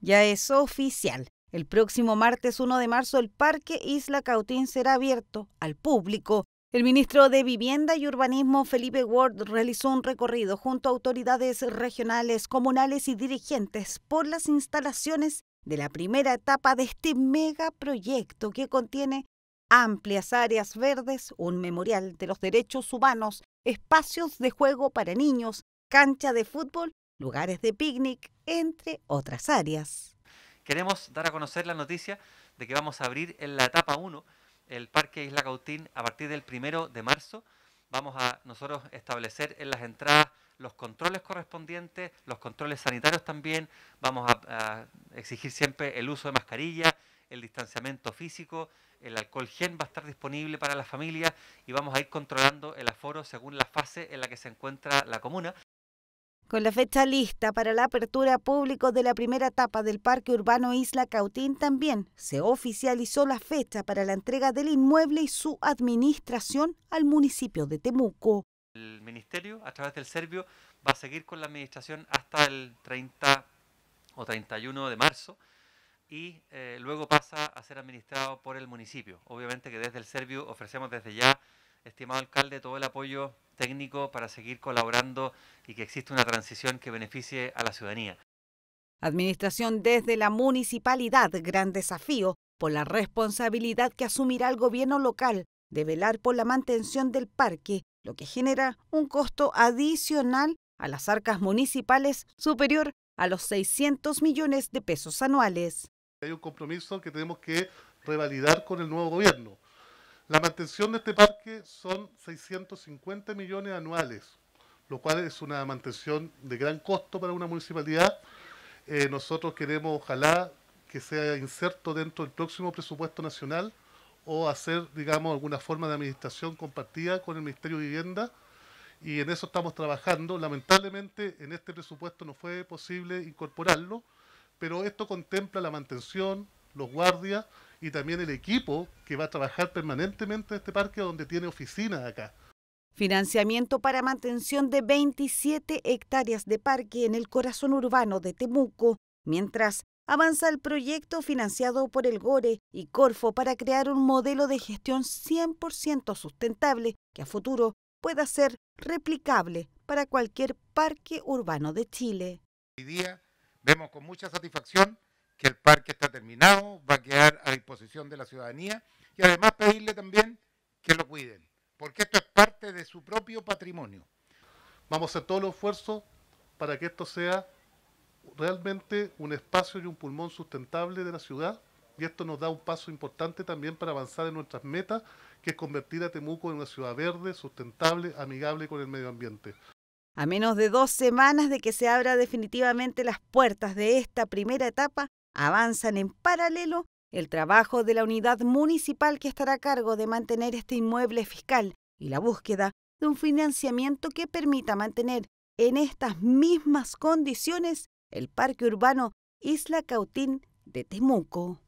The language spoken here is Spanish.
Ya es oficial. El próximo martes 1 de marzo el Parque Isla Cautín será abierto al público. El ministro de Vivienda y Urbanismo, Felipe Ward, realizó un recorrido junto a autoridades regionales, comunales y dirigentes por las instalaciones de la primera etapa de este megaproyecto que contiene amplias áreas verdes, un memorial de los derechos humanos, espacios de juego para niños, cancha de fútbol lugares de picnic, entre otras áreas. Queremos dar a conocer la noticia de que vamos a abrir en la etapa 1 el Parque Isla Cautín a partir del primero de marzo. Vamos a nosotros establecer en las entradas los controles correspondientes, los controles sanitarios también. Vamos a, exigir siempre el uso de mascarilla, el distanciamiento físico, el alcohol gen va a estar disponible para las familias y vamos a ir controlando el aforo según la fase en la que se encuentra la comuna. Con la fecha lista para la apertura público de la primera etapa del Parque Urbano Isla Cautín, también se oficializó la fecha para la entrega del inmueble y su administración al municipio de Temuco. El ministerio, a través del Servio, va a seguir con la administración hasta el 30 o 31 de marzo y eh, luego pasa a ser administrado por el municipio. Obviamente que desde el Servio ofrecemos desde ya estimado alcalde, todo el apoyo técnico para seguir colaborando y que exista una transición que beneficie a la ciudadanía. Administración desde la municipalidad, gran desafío por la responsabilidad que asumirá el gobierno local de velar por la mantención del parque, lo que genera un costo adicional a las arcas municipales superior a los 600 millones de pesos anuales. Hay un compromiso que tenemos que revalidar con el nuevo gobierno. La mantención de este parque son 650 millones anuales, lo cual es una mantención de gran costo para una municipalidad. Eh, nosotros queremos, ojalá, que sea inserto dentro del próximo presupuesto nacional o hacer, digamos, alguna forma de administración compartida con el Ministerio de Vivienda y en eso estamos trabajando. Lamentablemente en este presupuesto no fue posible incorporarlo, pero esto contempla la mantención, los guardias y también el equipo que va a trabajar permanentemente en este parque donde tiene oficina acá. Financiamiento para mantención de 27 hectáreas de parque en el corazón urbano de Temuco, mientras avanza el proyecto financiado por el GORE y Corfo para crear un modelo de gestión 100% sustentable que a futuro pueda ser replicable para cualquier parque urbano de Chile. Hoy día vemos con mucha satisfacción que el parque está terminado, va a quedar a disposición de la ciudadanía y además pedirle también que lo cuiden, porque esto es parte de su propio patrimonio. Vamos a hacer todos los esfuerzos para que esto sea realmente un espacio y un pulmón sustentable de la ciudad y esto nos da un paso importante también para avanzar en nuestras metas, que es convertir a Temuco en una ciudad verde, sustentable, amigable con el medio ambiente. A menos de dos semanas de que se abra definitivamente las puertas de esta primera etapa, Avanzan en paralelo el trabajo de la unidad municipal que estará a cargo de mantener este inmueble fiscal y la búsqueda de un financiamiento que permita mantener en estas mismas condiciones el Parque Urbano Isla Cautín de Temuco.